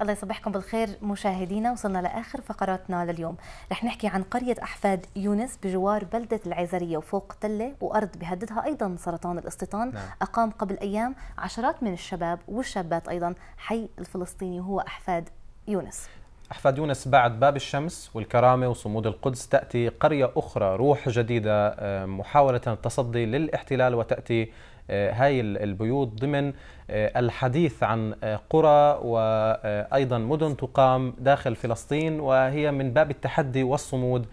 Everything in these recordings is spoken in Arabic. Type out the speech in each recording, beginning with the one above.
الله يصبحكم بالخير مشاهدينا وصلنا لاخر فقراتنا لليوم رح نحكي عن قريه احفاد يونس بجوار بلده العيزريه وفوق تله وارض بهددها ايضا سرطان الاستيطان نعم. اقام قبل ايام عشرات من الشباب والشابات ايضا حي الفلسطيني وهو احفاد يونس أحفاد يونس بعد باب الشمس والكرامة وصمود القدس تأتي قرية أخرى روح جديدة آه، محاولة التصدي للاحتلال وتأتي آه، هاي البيوت ضمن آه، الحديث عن آه، قرى وأيضا مدن تقام داخل فلسطين وهي من باب التحدي والصمود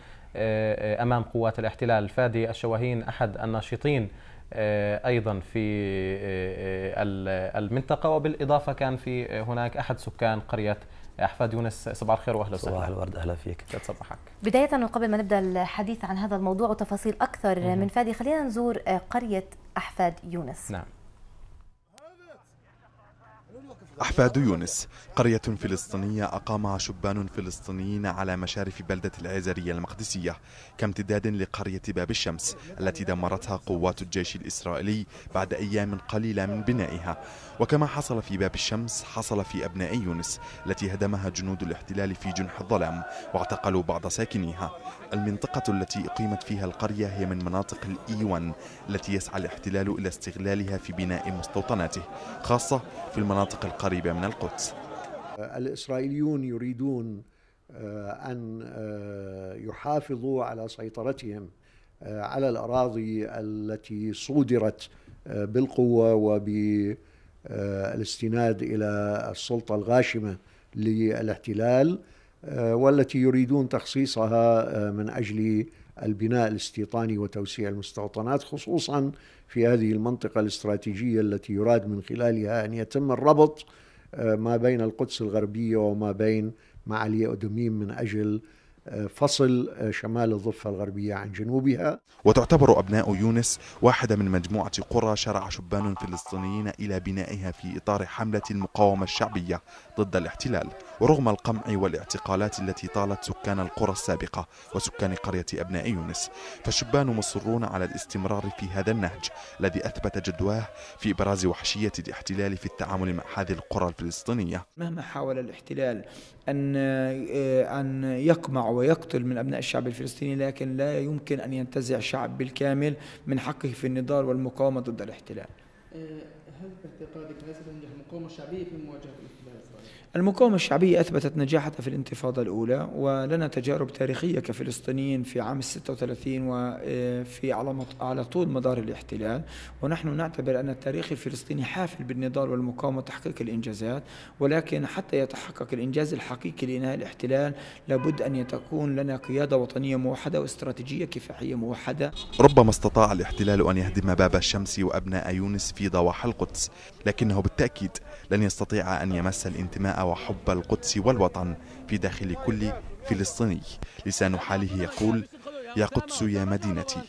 أمام قوات الاحتلال فادي الشواهين أحد الناشطين ايضا في المنطقه وبالاضافه كان في هناك احد سكان قريه احفاد يونس صباح الخير واهلا وسهلا صباح الورد اهلا فيك تصبحك بدايه وقبل ما نبدا الحديث عن هذا الموضوع وتفاصيل اكثر من فادي خلينا نزور قريه أحفاد يونس نعم أحفاد يونس قرية فلسطينية أقامها شبان فلسطينيين على مشارف بلدة العزرية المقدسية كامتداد لقرية باب الشمس التي دمرتها قوات الجيش الإسرائيلي بعد أيام قليلة من بنائها وكما حصل في باب الشمس حصل في أبناء يونس التي هدمها جنود الاحتلال في جنح الظلام واعتقلوا بعض ساكنيها المنطقة التي أقيمت فيها القرية هي من مناطق الإيوان التي يسعى الاحتلال إلى استغلالها في بناء مستوطناته خاصة في المناطق القرية القريبة من القدس الإسرائيليون يريدون آه، أن آه، يحافظوا على سيطرتهم آه، على الأراضي التي صودرت بالقوة وبالاستناد إلى السلطة الغاشمة للاحتلال والتي يريدون تخصيصها من أجل البناء الاستيطاني وتوسيع المستوطنات خصوصا في هذه المنطقة الاستراتيجية التي يراد من خلالها أن يتم الربط آه، ما بين القدس الغربية وما بين معالي أدمين من أجل فصل آه، شمال الضفة الغربية عن جنوبها وتعتبر أبناء يونس واحدة من مجموعة قرى شرع شبان فلسطينيين إلى بنائها في إطار حملة المقاومة الشعبية ضد الاحتلال ورغم القمع والاعتقالات التي طالت سكان القرى السابقة وسكان قرية أبناء يونس فالشبان مصرون على الاستمرار في هذا النهج الذي أثبت جدواه في إبراز وحشية الاحتلال في التعامل مع هذه القرى الفلسطينية مهما حاول الاحتلال أن آه، أن يقمع ويقتل من أبناء الشعب الفلسطيني لكن لا يمكن أن ينتزع شعب بالكامل من حقه في النضال والمقاومة ضد الاحتلال هل باعتقادك هل ستنجح المقاومة الشعبية في مواجهة الاحتلال الإسرائيلي؟ المقاومة الشعبية أثبتت نجاحها في الانتفاضة الأولى ولنا تجارب تاريخية كفلسطينيين في عام 36 وفي آه، على على طول مدار الاحتلال ونحن نعتبر أن التاريخ الفلسطيني حافل بالنضال والمقاومة تحقيق الإنجازات ولكن حتى يتحقق الإنجاز الحقيقي لإنهاء الاحتلال لابد أن تكون لنا قيادة وطنية موحدة واستراتيجية كفاحية موحدة ربما استطاع الاحتلال أن يهدم باب الشمس وأبناء يونس في الفريضة وحل القدس لكنه بالتأكيد لن يستطيع أن يمس الانتماء وحب القدس والوطن في داخل كل فلسطيني لسان حاله يقول يا قدس يا مدينتي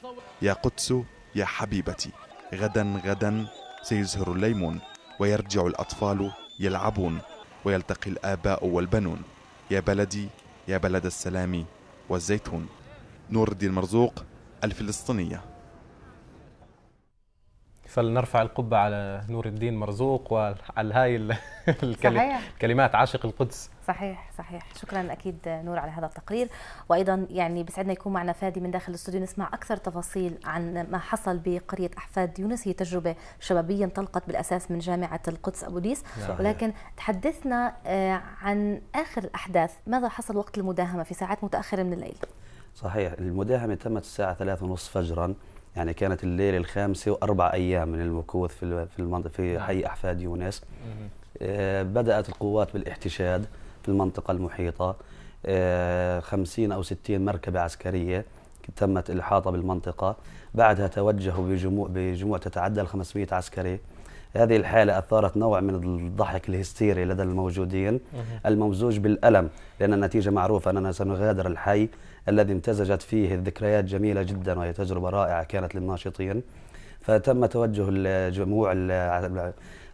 يا قدس يا حبيبتي غدا غدا سيزهر الليمون ويرجع الأطفال يلعبون ويلتقي الآباء والبنون يا بلدي يا بلد السلام والزيتون نور الدين مرزوق الفلسطينيه فلنرفع القبة على نور الدين مرزوق وعلى هاي الكلمات عاشق القدس صحيح صحيح شكرا اكيد نور على هذا التقرير وايضا يعني بسعدنا يكون معنا فادي من داخل الاستوديو نسمع اكثر تفاصيل عن ما حصل بقريه احفاد يونس هي تجربه شبابيه انطلقت بالاساس من جامعه القدس ابو ديس ولكن نعم. تحدثنا آه، عن اخر الاحداث ماذا حصل وقت المداهمه في ساعات متاخره من الليل صحيح المداهمه تمت الساعه 3:30 فجرا يعني كانت الليلة الخامسة وأربع أيام من المكوث في في المنطقة في نعم. حي أحفاد يونس آه، بدأت القوات بالاحتشاد في المنطقة المحيطة آه، خمسين أو ستين مركبة عسكرية تمت الإحاطة بالمنطقة بعدها توجهوا بجموع بجموع تتعدى ال 500 عسكري هذه الحالة أثارت نوع من الضحك الهستيري لدى الموجودين الممزوج بالألم لأن النتيجة معروفة أننا سنغادر الحي الذي امتزجت فيه الذكريات جميلة جدا وهي تجربة رائعة كانت للناشطين فتم توجه الجموع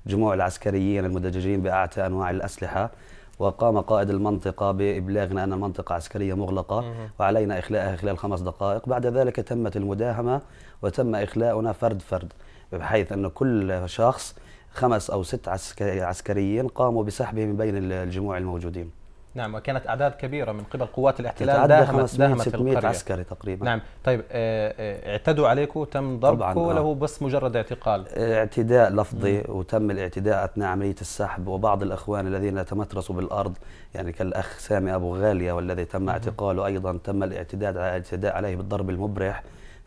جموع العسكريين المدججين بأعتى أنواع الأسلحة وقام قائد المنطقة بإبلاغنا أن المنطقة عسكرية مغلقة وعلينا إخلاءها خلال خمس دقائق بعد ذلك تمت المداهمة وتم إخلاؤنا فرد فرد بحيث أن كل شخص خمس أو ست عسكريين قاموا بسحبه من بين الجموع الموجودين نعم وكانت أعداد كبيرة من قبل قوات الاحتلال داهمت, القرية 600 عسكري تقريبا نعم طيب آه، آه، اعتدوا عليكم تم ضربكم آه. ولا هو بس مجرد اعتقال اعتداء لفظي مم. وتم الاعتداء أثناء عملية السحب وبعض الأخوان الذين تمترسوا بالأرض يعني كالأخ سامي أبو غالية والذي تم اعتقاله أيضا تم الاعتداء الاعتداء عليه بالضرب المبرح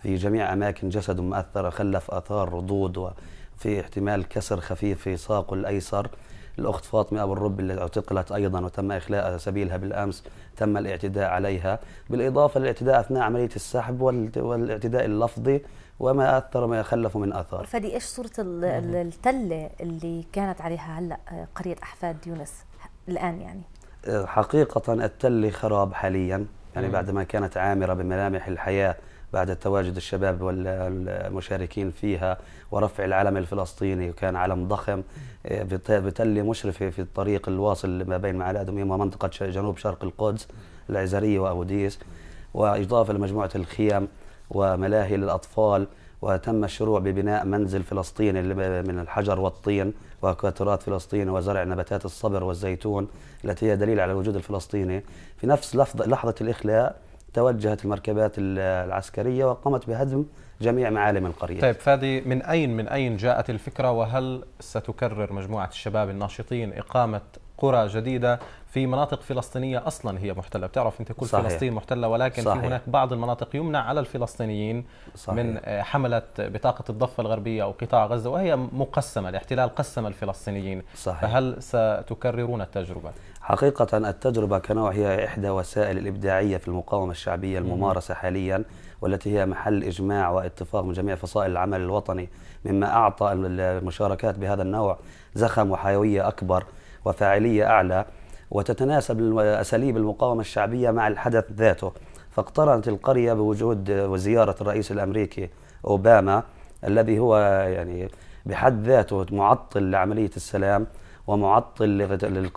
في جميع أماكن جسده مؤثره خلف آثار ردود وفي احتمال كسر خفيف في ساقه الأيسر الأخت فاطمة أبو الرب اللي اعتقلت أيضا وتم إخلاء سبيلها بالأمس تم الاعتداء عليها بالإضافة للاعتداء أثناء عملية السحب والاعتداء اللفظي وما أثر ما خلفه من أثار فدي إيش صورة التلة اللي كانت عليها هلأ قرية أحفاد يونس الآن يعني حقيقة التلة خراب حاليا يعني بعد ما كانت عامرة بملامح الحياة بعد تواجد الشباب والمشاركين فيها ورفع العلم الفلسطيني وكان علم ضخم آه، بتلة مشرفة في الطريق الواصل ما بين معالي أدميم ومنطقة جنوب شرق القدس العزرية وأوديس وإضافة لمجموعة الخيم وملاهي للأطفال وتم الشروع ببناء منزل فلسطيني من الحجر والطين وتراث فلسطيني وزرع نباتات الصبر والزيتون التي هي دليل على الوجود الفلسطيني في نفس لحظة الإخلاء توجهت المركبات العسكرية وقامت بهدم جميع معالم القرية طيب فادي من أين من أين جاءت الفكرة وهل ستكرر مجموعة الشباب الناشطين إقامة قرى جديدة في مناطق فلسطينية أصلا هي محتلة بتعرف أنت كل صحيح. فلسطين محتلة ولكن صحيح. في هناك بعض المناطق يمنع على الفلسطينيين صحيح. من آه، حملة بطاقة الضفة الغربية أو قطاع غزة وهي مقسمة الاحتلال قسم الفلسطينيين صحيح. فهل ستكررون التجربة؟ حقيقة التجربة كنوع هي إحدى وسائل الإبداعية في المقاومة الشعبية الممارسة حاليا والتي هي محل إجماع واتفاق من جميع فصائل العمل الوطني مما أعطى المشاركات بهذا النوع زخم وحيوية أكبر وفاعلية أعلى وتتناسب أساليب المقاومة الشعبية مع الحدث ذاته فاقترنت القرية بوجود وزيارة الرئيس الأمريكي أوباما الذي هو يعني بحد ذاته معطل لعملية السلام ومعطل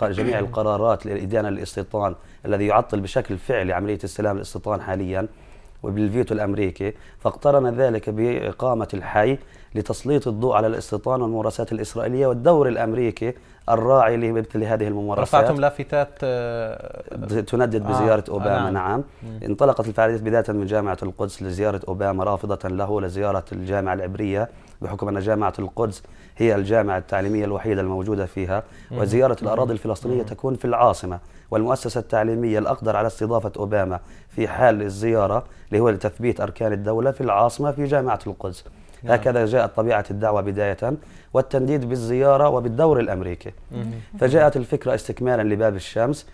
لجميع القرارات للإدانة للاستيطان الذي يعطل بشكل فعلي عملية السلام الاستيطان حاليا وبالفيتو الأمريكي فاقترن ذلك بإقامة الحي لتسليط الضوء على الاستيطان والممارسات الإسرائيلية والدور الأمريكي الراعي لمثل هذه الممارسات رفعتم لافتات آه، تندد آه، بزيارة آه أوباما آه نعم, نعم. انطلقت الفعاليات بداية من جامعة القدس لزيارة أوباما رافضة له لزيارة الجامعة العبرية بحكم أن جامعة القدس هي الجامعة التعليمية الوحيدة الموجودة فيها وزيارة الأراضي الفلسطينية تكون في العاصمة والمؤسسة التعليمية الأقدر على استضافة أوباما في حال الزيارة اللي هو لتثبيت أركان الدولة في العاصمة في جامعة القدس نعم. هكذا جاءت طبيعة الدعوة بداية والتنديد بالزيارة وبالدور الأمريكي فجاءت الفكرة استكمالا لباب الشمس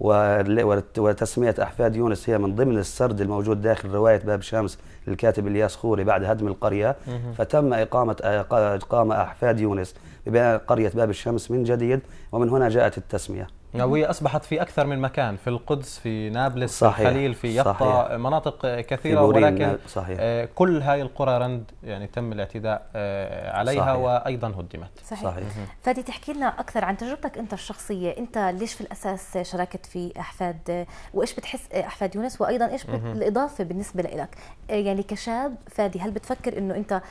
وتسمية أحفاد يونس هي من ضمن السرد الموجود داخل رواية باب شمس للكاتب إلياس خوري بعد هدم القرية فتم إقامة إقامة أحفاد يونس بقرية باب الشمس من جديد ومن هنا جاءت التسمية وهي اصبحت في اكثر من مكان في القدس في نابلس صحيح. في الخليل في يطا صحيح. مناطق كثيره ولكن آه، صحيح. آه، كل هاي القرى رند يعني تم الاعتداء آه، عليها صحيح. وايضا هدمت صحيح, صحيح. فادي تحكي لنا اكثر عن تجربتك انت الشخصيه انت ليش في الاساس شاركت في احفاد وايش بتحس احفاد يونس وايضا ايش الاضافه بالنسبه لك يعني كشاب فادي هل بتفكر انه انت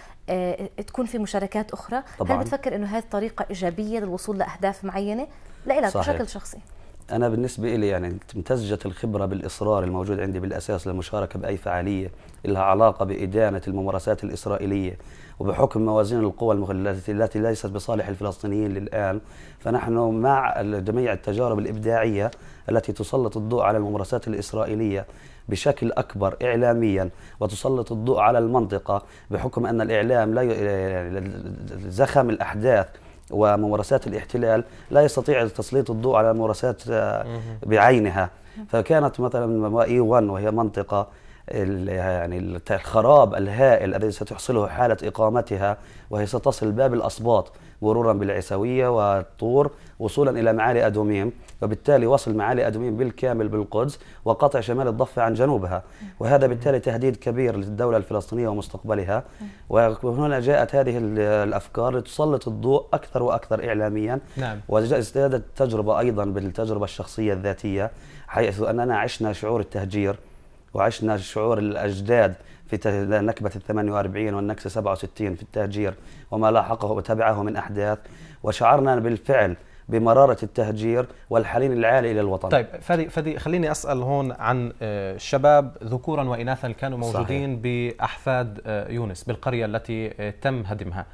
تكون في مشاركات اخرى طبعاً. هل بتفكر انه هذه طريقه ايجابيه للوصول لاهداف معينه لإلك بشكل شخصي انا بالنسبه لي يعني امتزجت الخبره بالاصرار الموجود عندي بالاساس للمشاركه باي فعاليه لها علاقه بادانه الممارسات الاسرائيليه وبحكم موازين القوى التي ليست بصالح الفلسطينيين للان فنحن مع جميع التجارب الابداعيه التي تسلط الضوء على الممارسات الاسرائيليه بشكل اكبر اعلاميا وتسلط الضوء على المنطقه بحكم ان الاعلام لا يعني زخم الاحداث وممارسات الاحتلال لا يستطيع تسليط الضوء على ممارسات آه، بعينها فكانت مثلا اي 1 وهي منطقه يعني الخراب الهائل الذي ستحصله حاله اقامتها وهي ستصل باب الاسباط مرورا بالعيسوية والطور وصولا إلى معالي أدوميم وبالتالي وصل معالي أدوميم بالكامل بالقدس وقطع شمال الضفة عن جنوبها وهذا بالتالي تهديد كبير للدولة الفلسطينية ومستقبلها نعم. وهنا جاءت هذه الأفكار لتسلط الضوء أكثر وأكثر إعلاميا نعم. وازدادت التجربة أيضا بالتجربة الشخصية الذاتية حيث أننا عشنا شعور التهجير وعشنا شعور الأجداد في نكبة ال 48 والنكسة 67 في التهجير وما لاحقه وتبعه من أحداث وشعرنا بالفعل بمرارة التهجير والحنين العالي إلى الوطن طيب فدي, فدي خليني أسأل هون عن آه، الشباب ذكورا وإناثا كانوا موجودين صحيح. بأحفاد آه، يونس بالقرية التي آه، تم هدمها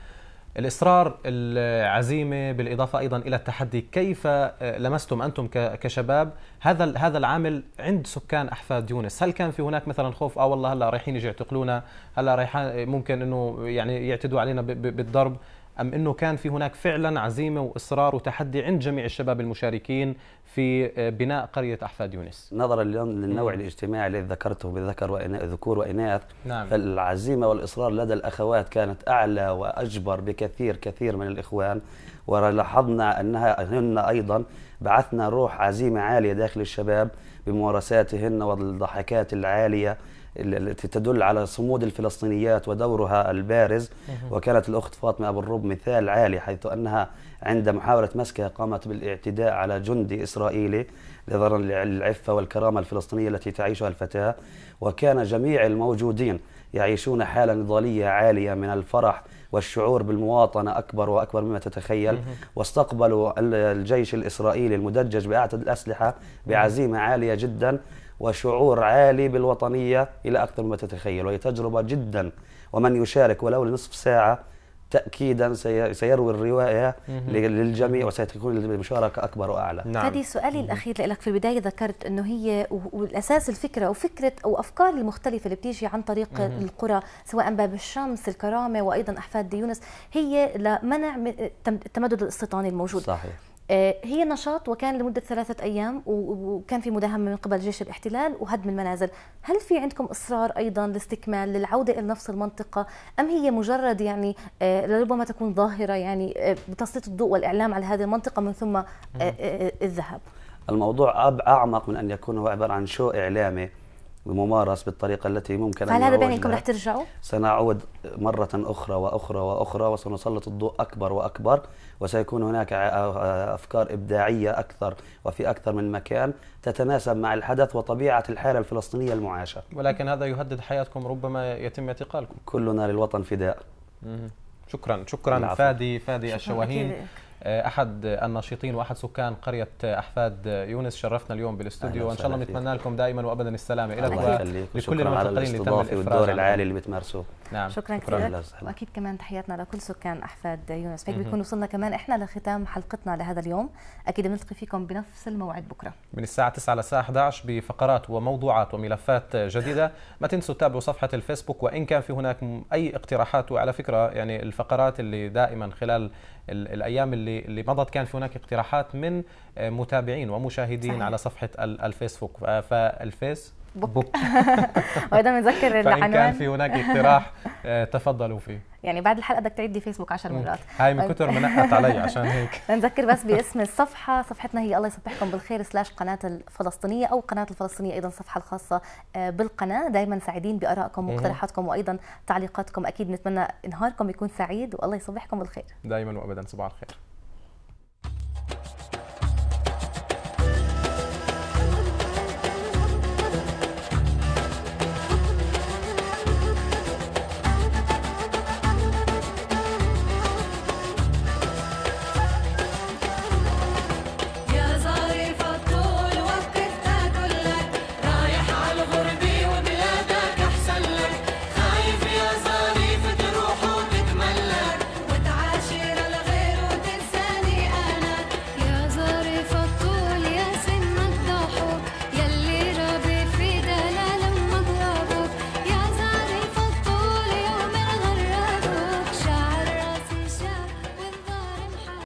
الإصرار العزيمة بالإضافة أيضا إلى التحدي كيف آه، لمستم أنتم كشباب هذا هذا العامل عند سكان أحفاد يونس هل كان في هناك مثلا خوف أو آه والله هلا رايحين يجي يعتقلونا هلا رايحين ممكن أنه يعني يعتدوا علينا بالضرب أم أنه كان في هناك فعلا عزيمة وإصرار وتحدي عند جميع الشباب المشاركين في آه، بناء قرية أحفاد يونس نظرا للنوع الاجتماعي الذي ذكرته بالذكر وإناث ذكور وإناث نعم. فالعزيمة والإصرار لدى الأخوات كانت أعلى وأجبر بكثير كثير من الإخوان ولاحظنا أنها هن أيضا بعثنا روح عزيمة عالية داخل الشباب بممارساتهن والضحكات العالية التي تدل على صمود الفلسطينيات ودورها البارز وكانت الأخت فاطمة أبو الرب مثال عالي حيث أنها عند محاولة مسكها قامت بالاعتداء على جندي إسرائيلي نظرا للعفة والكرامة الفلسطينية التي تعيشها الفتاة وكان جميع الموجودين يعيشون حالة نضالية عالية من الفرح والشعور بالمواطنة أكبر وأكبر مما تتخيل واستقبلوا الجيش الإسرائيلي المدجج بأعتد الأسلحة بعزيمة عالية جدا وشعور عالي بالوطنية إلى أكثر مما تتخيل وهي تجربة جدا ومن يشارك ولو لنصف ساعة تأكيدا سيروي الرواية للجميع وستكون المشاركة أكبر وأعلى نعم. هذه سؤالي الأخير لك في البداية ذكرت أنه هي والأساس الفكرة وفكرة أو أفكار المختلفة اللي بتيجي عن طريق مم. القرى سواء باب الشمس الكرامة وأيضا أحفاد ديونس هي لمنع التمدد الاستيطاني الموجود صحيح آه، هي نشاط وكان لمدة ثلاثة أيام وكان في مداهمة من قبل جيش الاحتلال وهدم المنازل هل في عندكم إصرار أيضا لاستكمال للعودة إلى نفس المنطقة أم هي مجرد يعني آه، لربما تكون ظاهرة يعني آه، بتسليط الضوء والإعلام على هذه المنطقة من ثم الذهاب الموضوع أعمق من أن يكون هو عبارة عن شو إعلامي بممارس بالطريقة التي ممكن فهل هذا بينكم رح ترجعوا؟ سنعود مرة أخرى وأخرى وأخرى وسنسلط الضوء أكبر وأكبر وسيكون هناك أفكار إبداعية أكثر وفي أكثر من مكان تتناسب مع الحدث وطبيعة الحالة الفلسطينية المعاشة ولكن هذا يهدد حياتكم ربما يتم اعتقالكم كلنا للوطن فداء شكرا شكرا العفو. فادي فادي شكرا الشواهين آه، احد الناشطين واحد سكان قريه احفاد يونس شرفنا اليوم بالاستوديو وان شاء الله بنتمنى لكم دائما وابدا السلامه لك ولكل المنتقلين اللي تم والدور العالي اللي بتمارسوه نعم شكرا, كثير واكيد كمان تحياتنا لكل سكان احفاد يونس هيك بيكون وصلنا كمان احنا لختام حلقتنا لهذا اليوم اكيد بنلتقي فيكم بنفس الموعد بكره من الساعه 9 للساعه 11 بفقرات وموضوعات وملفات جديده ما تنسوا تتابعوا صفحه الفيسبوك وان كان في هناك اي اقتراحات وعلى فكره يعني الفقرات اللي دائما خلال الايام اللي اللي مضت كان في هناك اقتراحات من متابعين ومشاهدين صحيح. على صفحه الفيسبوك فالفيس بوك وايضا مذكر العنوان كان في هناك اقتراح آه، تفضلوا فيه يعني بعد الحلقه بدك تعيد فيسبوك 10 مرات هاي من كثر ما نقت علي عشان هيك نذكر بس باسم الصفحه صفحتنا هي الله يصبحكم بالخير سلاش قناه الفلسطينيه او قناه الفلسطينيه ايضا الصفحه الخاصه آه، بالقناه دائما سعيدين بارائكم ومقترحاتكم وايضا تعليقاتكم اكيد نتمنى نهاركم يكون سعيد والله يصبحكم بالخير دائما وابدا صباح الخير